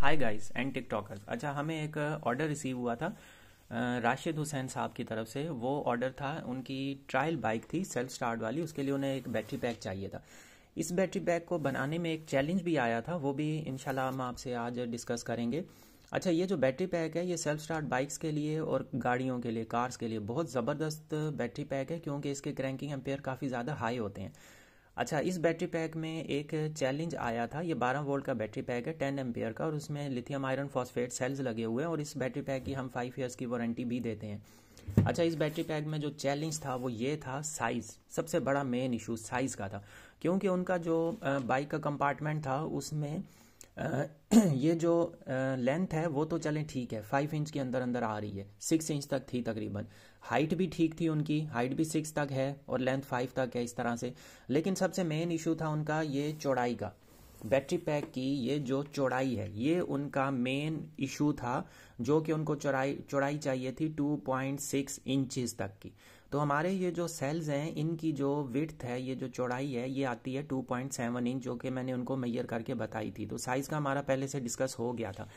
hi guys and TikTokers अच्छा हमें एक ऑर्डर रिसीव हुआ था राशिद हुसैन साहब की तरफ से वो ऑर्डर था उनकी ट्रायल बाइक थी सेल्फ स्टार्ट वाली उसके लिए उन्हें एक बैटरी पैक चाहिए था इस बैटरी पैक को बनाने में एक चैलेंज भी आया था वो भी इनशाला हम आपसे आज डिस्कस करेंगे अच्छा ये जो बैटरी पैक है ये सेल्फ स्टार्ट बाइक्स के लिए और गाड़ियों के लिए कार्स के लिए बहुत ज़बरदस्त बैटरी पैक है क्योंकि इसके क्रैंकिंग एम्पेयर काफ़ी ज़्यादा हाई होते हैं अच्छा इस बैटरी पैक में एक चैलेंज आया था ये 12 वोल्ट का बैटरी पैक है 10 एम्पियर का और उसमें लिथियम आयरन फॉस्फेट सेल्स लगे हुए हैं और इस बैटरी पैक की हम फाइव ईयर्स की वारंटी भी देते हैं अच्छा इस बैटरी पैक में जो चैलेंज था वो ये था साइज सबसे बड़ा मेन इशू साइज का था क्योंकि उनका जो बाइक का कंपार्टमेंट था उसमें ये जो लेंथ है वो तो चलें ठीक है फाइव इंच के अंदर अंदर आ रही है सिक्स इंच तक थी तकरीबन हाइट भी ठीक थी उनकी हाइट भी सिक्स तक है और लेंथ फाइव तक है इस तरह से लेकिन सबसे मेन इशू था उनका ये चौड़ाई का बैटरी पैक की ये जो चौड़ाई है ये उनका मेन इशू था जो कि उनको चौड़ाई चौड़ाई चाहिए थी 2.6 इंचेस तक की तो हमारे ये जो सेल्स हैं इनकी जो विथ है ये जो चौड़ाई है ये आती है 2.7 इंच जो कि मैंने उनको मैयर करके बताई थी तो साइज़ का हमारा पहले से डिस्कस हो गया था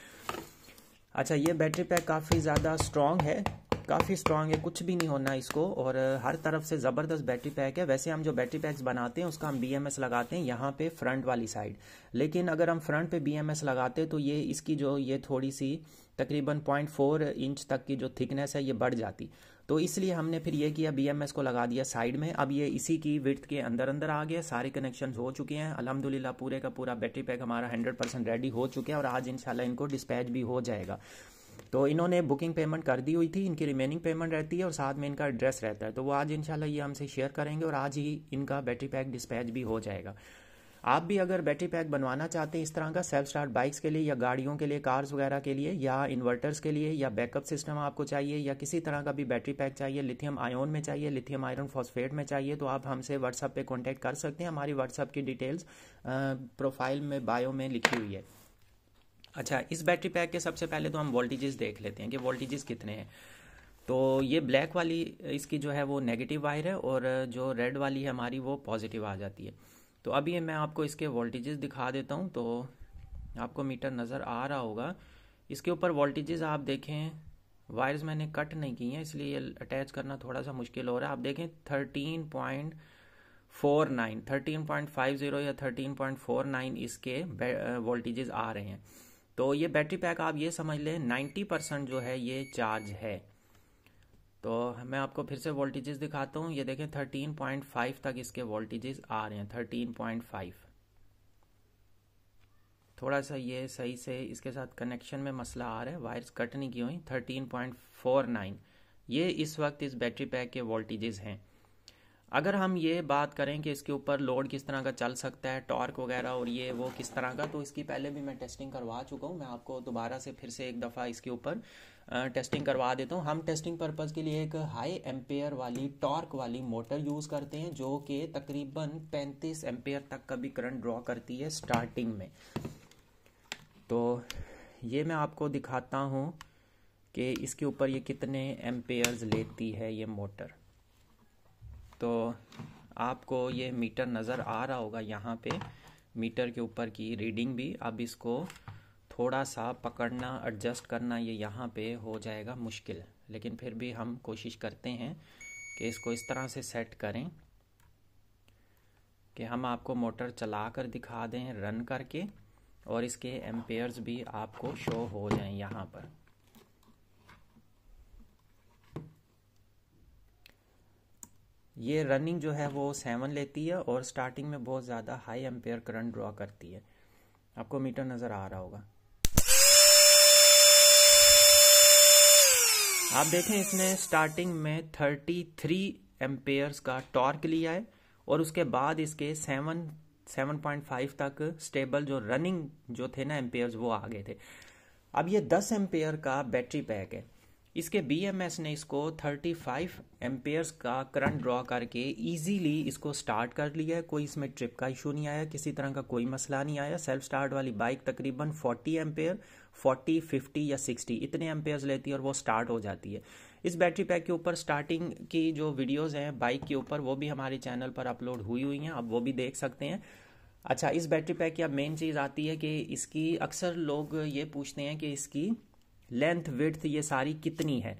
अच्छा ये बैटरी पैक काफ़ी ज़्यादा स्ट्रॉन्ग है काफ़ी स्ट्रांग है कुछ भी नहीं होना इसको और हर तरफ से ज़बरदस्त बैटरी पैक है वैसे हम जो बैटरी पैक्स बनाते हैं उसका हम बी लगाते हैं यहाँ पे फ्रंट वाली साइड लेकिन अगर हम फ्रंट पे बी लगाते तो ये इसकी जो ये थोड़ी सी तकरीबन 0.4 इंच तक की जो थिकनेस है ये बढ़ जाती तो इसलिए हमने फिर ये किया बीएमएस को लगा दिया साइड में अब ये इसी की विर्थ के अंदर अंदर आ गया सारे कनेक्शन हो चुके हैं अलहमदिल्ला पूरे का पूरा बैटरी पैक हमारा हंड्रेड परसेंट रेडी हो चुके हैं और आज इनशाला इनको डिस्पैच भी हो जाएगा तो इन्होंने बुकिंग पेमेंट कर दी हुई थी इनकी रिमेनिंग पेमेंट रहती है और साथ में इनका एड्रेस रहता है तो वो आज इनशाला ये हमसे शेयर करेंगे और आज ही इनका बैटरी पैक डिस्पैच भी हो जाएगा आप भी अगर बैटरी पैक बनवाना चाहते हैं इस तरह का सेल्फ स्टार्ट बाइक्स के लिए या गाड़ियों के लिए कार्स वगैरह के लिए या इन्वर्टर्स के लिए या बैकअप सिस्टम आपको चाहिए या किसी तरह का भी बैटरी पैक चाहिए लिथियम आयोन में चाहिए लिथियम आयरन फॉस्फेट में चाहिए तो आप हमसे व्हाट्सअप पर कॉन्टैक्ट कर सकते हैं हमारी व्हाट्सअप की डिटेल्स प्रोफाइल में बायो में लिखी हुई है अच्छा इस बैटरी पैक के सबसे पहले तो हम वोल्टेजेस देख लेते हैं कि वोल्टेजेस कितने हैं तो ये ब्लैक वाली इसकी जो है वो नेगेटिव वायर है और जो रेड वाली है हमारी वो पॉजिटिव आ जाती है तो अभी मैं आपको इसके वोल्टेजेस दिखा देता हूँ तो आपको मीटर नज़र आ रहा होगा इसके ऊपर वोल्टेजेस आप देखें वायर्स मैंने कट नहीं की हैं इसलिए ये अटैच करना थोड़ा सा मुश्किल हो रहा है आप देखें thirteen point four nine thirteen point five zero या थर्टीन पॉइंट फोर नाइन इसके वोल्टेजेस uh, आ रहे हैं तो ये बैटरी पैक आप ये समझ लें नाइन्टी परसेंट जो है ये चार्ज है तो मैं आपको फिर से वोल्टेजेस दिखाता हूँ ये देखें 13.5 तक इसके वोल्टेजेस आ रहे हैं 13.5 थोड़ा सा ये सही से इसके साथ कनेक्शन में मसला आ रहा है वायर्स कट नहीं की हुई 13.49 ये इस वक्त इस बैटरी पैक के वोल्टेजेस हैं अगर हम ये बात करें कि इसके ऊपर लोड किस तरह का चल सकता है टॉर्क वगैरह और ये वो किस तरह का तो इसकी पहले भी मैं टेस्टिंग करवा चुका हूँ मैं आपको दोबारा से फिर से एक दफ़ा इसके ऊपर टेस्टिंग करवा देता हूँ हम टेस्टिंग पर्पज़ के लिए एक हाई एम्पेयर वाली टॉर्क वाली मोटर यूज़ करते हैं जो कि तकरीबन पैंतीस एम्पेयर तक का भी करंट ड्रॉ करती है स्टार्टिंग में तो ये मैं आपको दिखाता हूँ कि इसके ऊपर ये कितने एम्पेयर्स लेती है ये मोटर तो आपको ये मीटर नज़र आ रहा होगा यहाँ पे मीटर के ऊपर की रीडिंग भी अब इसको थोड़ा सा पकड़ना एडजस्ट करना ये यहाँ पे हो जाएगा मुश्किल लेकिन फिर भी हम कोशिश करते हैं कि इसको इस तरह से सेट करें कि हम आपको मोटर चला कर दिखा दें रन करके और इसके एम्पेयर्स भी आपको शो हो जाएं यहाँ पर ये रनिंग जो है वो सेवन लेती है और स्टार्टिंग में बहुत ज़्यादा हाई एम्पेयर करंट ड्रॉ करती है आपको मीटर नज़र आ रहा होगा आप देखें इसने स्टार्टिंग में थर्टी थ्री एम्पेयर का टॉर्क लिया है और उसके बाद इसके सेवन सेवन पॉइंट फाइव तक स्टेबल जो रनिंग जो थे ना एम्पेयर वो आ गए थे अब ये दस एम्पेयर का बैटरी पैक है इसके बीएमएस ने इसको 35 फाइव एम्पेयर्स का करंट ड्रॉ करके इजीली इसको स्टार्ट कर लिया है कोई इसमें ट्रिप का इशू नहीं आया किसी तरह का कोई मसला नहीं आया सेल्फ स्टार्ट वाली बाइक तकरीबन 40 एम्पेयर 40, 50 या 60 इतने एम्पेयर्स लेती है और वो स्टार्ट हो जाती है इस बैटरी पैक के ऊपर स्टार्टिंग की जो वीडियोज़ हैं बाइक के ऊपर वो भी हमारे चैनल पर अपलोड हुई हुई हैं आप वो भी देख सकते हैं अच्छा इस बैटरी पैक की अब मेन चीज़ आती है कि इसकी अक्सर लोग ये पूछते हैं कि इसकी लेंथ विड्थ ये सारी कितनी है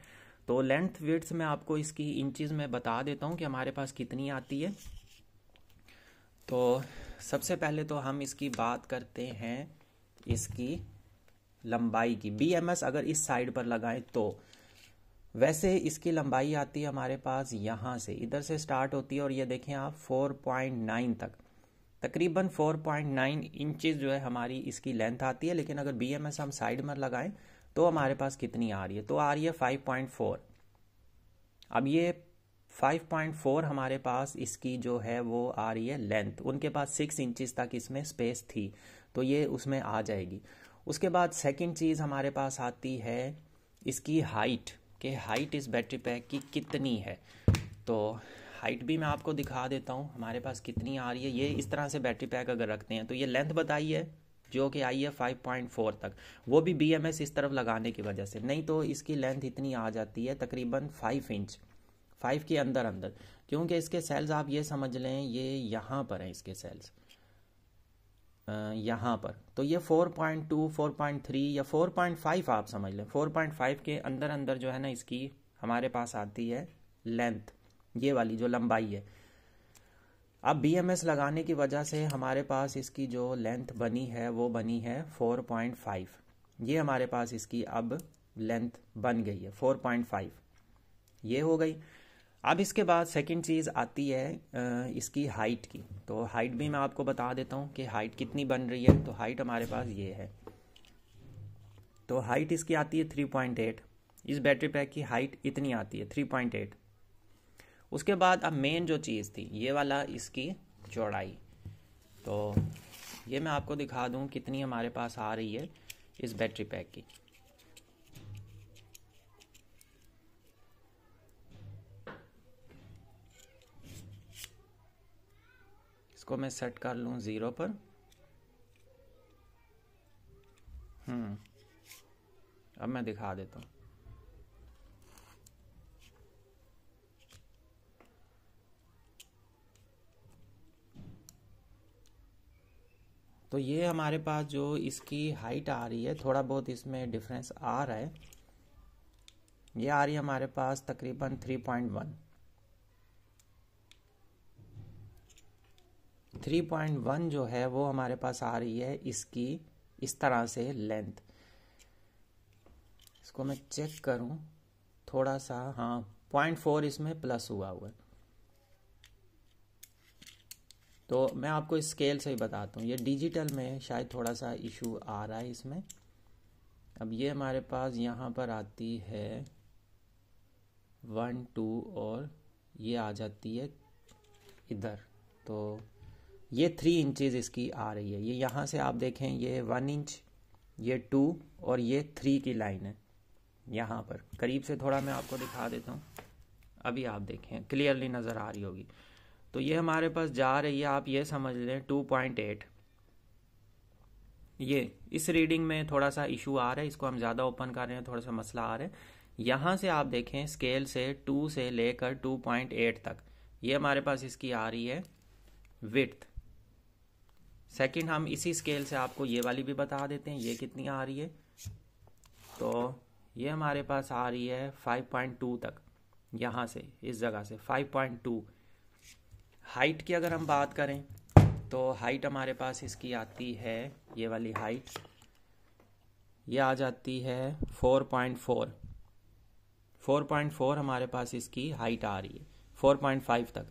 तो लेंथ विड्थ में आपको इसकी इंचज में बता देता हूँ कि हमारे पास कितनी आती है तो सबसे पहले तो हम इसकी बात करते हैं इसकी लंबाई की बी एम एस अगर इस साइड पर लगाएं तो वैसे इसकी लंबाई आती है हमारे पास यहाँ से इधर से स्टार्ट होती है और ये देखें आप 4.9 तक तकरीबन 4.9 इंचेस जो है हमारी इसकी लेंथ आती है लेकिन अगर बी एम एस हम साइड में लगाएं तो हमारे पास कितनी आ रही है तो आ रही है फाइव पॉइंट फोर अब ये फाइव पॉइंट फोर हमारे पास इसकी जो है वो आ रही है लेंथ उनके पास सिक्स इंचज तक इसमें स्पेस थी तो ये उसमें आ जाएगी उसके बाद सेकेंड चीज़ हमारे पास आती है इसकी हाइट कि हाइट इस बैटरी पैक की कितनी है तो हाइट भी मैं आपको दिखा देता हूँ हमारे पास कितनी आ रही है ये इस तरह से बैटरी पैक अगर रखते हैं तो ये लेंथ बताई है जो कि आई है फाइव पॉइंट फोर तक वो भी बी एम एस इस तरफ लगाने की वजह से नहीं तो इसकी लेंथ इतनी आ जाती है तकरीबन फाइव इंच फाइव के अंदर अंदर क्योंकि इसके सेल्स आप ये समझ लें ये यहाँ पर हैं इसके सेल्स यहाँ पर तो ये 4.2, 4.3 या 4.5 आप समझ लें 4.5 के अंदर अंदर जो है ना इसकी हमारे पास आती है लेंथ ये वाली जो लंबाई है अब एस लगाने की वजह से हमारे पास इसकी जो लेंथ बनी है वो बनी है 4.5 ये हमारे पास इसकी अब लेंथ बन गई है 4.5 ये हो गई अब इसके बाद सेकंड चीज़ आती है इसकी हाइट की तो हाइट भी मैं आपको बता देता हूँ कि हाइट कितनी बन रही है तो हाइट हमारे पास ये है तो हाइट इसकी आती है 3.8 इस बैटरी पैक की हाइट इतनी आती है एट उसके बाद अब मेन जो चीज़ थी ये वाला इसकी चौड़ाई तो ये मैं आपको दिखा दूँ कितनी हमारे पास आ रही है इस बैटरी पैक की इसको मैं सेट कर लूं ज़ीरो पर हम्म अब मैं दिखा देता हूं तो ये हमारे पास जो इसकी हाइट आ रही है थोड़ा बहुत इसमें डिफरेंस आ रहा है ये आ रही है हमारे पास तकरीबन three point one three point one जो है वो हमारे पास आ रही है इसकी इस तरह से लेंथ इसको मैं चेक करूं थोड़ा सा हाँ पॉइंट फोर इसमें प्लस हुआ हुआ है तो मैं आपको स्केल से ही बताता हूँ ये डिजिटल में शायद थोड़ा सा इशू आ रहा है इसमें अब ये हमारे पास यहाँ पर आती है वन टू और ये आ जाती है इधर तो ये थ्री इंचज़ इसकी आ रही है ये यहाँ से आप देखें ये वन इंच ये टू और ये थ्री की लाइन है यहाँ पर करीब से थोड़ा मैं आपको दिखा देता हूँ अभी आप देखें क्लियरली नज़र आ रही होगी तो ये हमारे पास जा रही है आप ये समझ लें टू पॉइंट एट ये इस रीडिंग में थोड़ा सा इशू आ रहा है इसको हम ज़्यादा ओपन कर रहे हैं थोड़ा सा मसला आ रहा है यहां से आप देखें स्केल से टू से लेकर टू पॉइंट एट तक ये हमारे पास इसकी आ रही है विथ सेकंड हम इसी स्केल से आपको ये वाली भी बता देते हैं ये कितनी आ रही है तो ये हमारे पास आ रही है फाइव पॉइंट टू तक यहां से इस जगह से फाइव पॉइंट टू हाइट की अगर हम बात करें तो हाइट हमारे पास इसकी आती है ये वाली हाइट ये आ जाती है 4.4 4.4 हमारे पास इसकी हाइट आ रही है 4.5 तक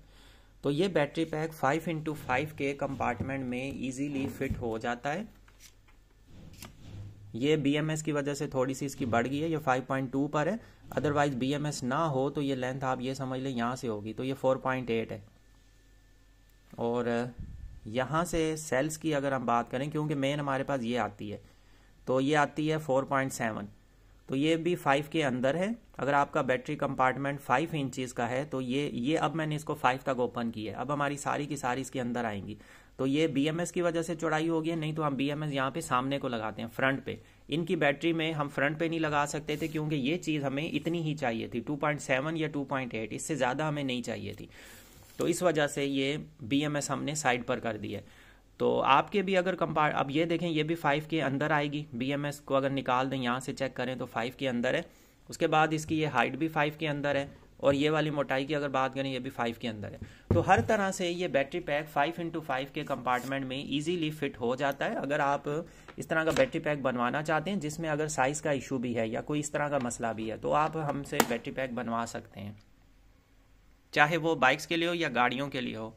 तो ये बैटरी पैक 5 इंटू फाइव के कंपार्टमेंट में इजीली फिट हो जाता है ये बीएमएस की वजह से थोड़ी सी इसकी बढ़ गई है ये 5.2 पर है अदरवाइज बीएमएस ना हो तो ये लेंथ आप ये समझ लें यहाँ से होगी तो ये 4.8 है और यहाँ से सेल्स की अगर हम बात करें क्योंकि मेन हमारे पास ये आती है तो ये आती है 4.7 तो ये भी 5 के अंदर है अगर आपका बैटरी कंपार्टमेंट 5 इंचज़ का है तो ये ये अब मैंने इसको 5 तक ओपन किया है अब हमारी सारी की सारी इसके अंदर आएंगी तो ये बी की वजह से चौड़ाई होगी नहीं तो हम बी एम यहाँ पे सामने को लगाते हैं फ्रंट पे इनकी बैटरी में हम फ्रंट पे नहीं लगा सकते थे क्योंकि ये चीज़ हमें इतनी ही चाहिए थी 2.7 या 2.8 इससे ज़्यादा हमें नहीं चाहिए थी तो इस वजह से ये बी एम एस हमने साइड पर कर दी है तो आपके भी अगर कंपार्ट अब ये देखें ये भी फाइव के अंदर आएगी बी एम एस को अगर निकाल दें यहाँ से चेक करें तो फाइव के अंदर है उसके बाद इसकी ये हाइट भी फाइव के अंदर है और ये वाली मोटाई की अगर बात करें ये भी फाइव के अंदर है तो हर तरह से ये battery pack five into five के कंपार्टमेंट में इजीली फिट हो जाता है अगर आप इस तरह का बैटरी पैक बनवाना चाहते हैं जिसमें अगर साइज़ का इशू भी है या कोई इस तरह का मसला भी है तो आप हमसे बैटरी पैक बनवा सकते हैं चाहे वो बाइक्स के लिए हो या गाड़ियों के लिए हो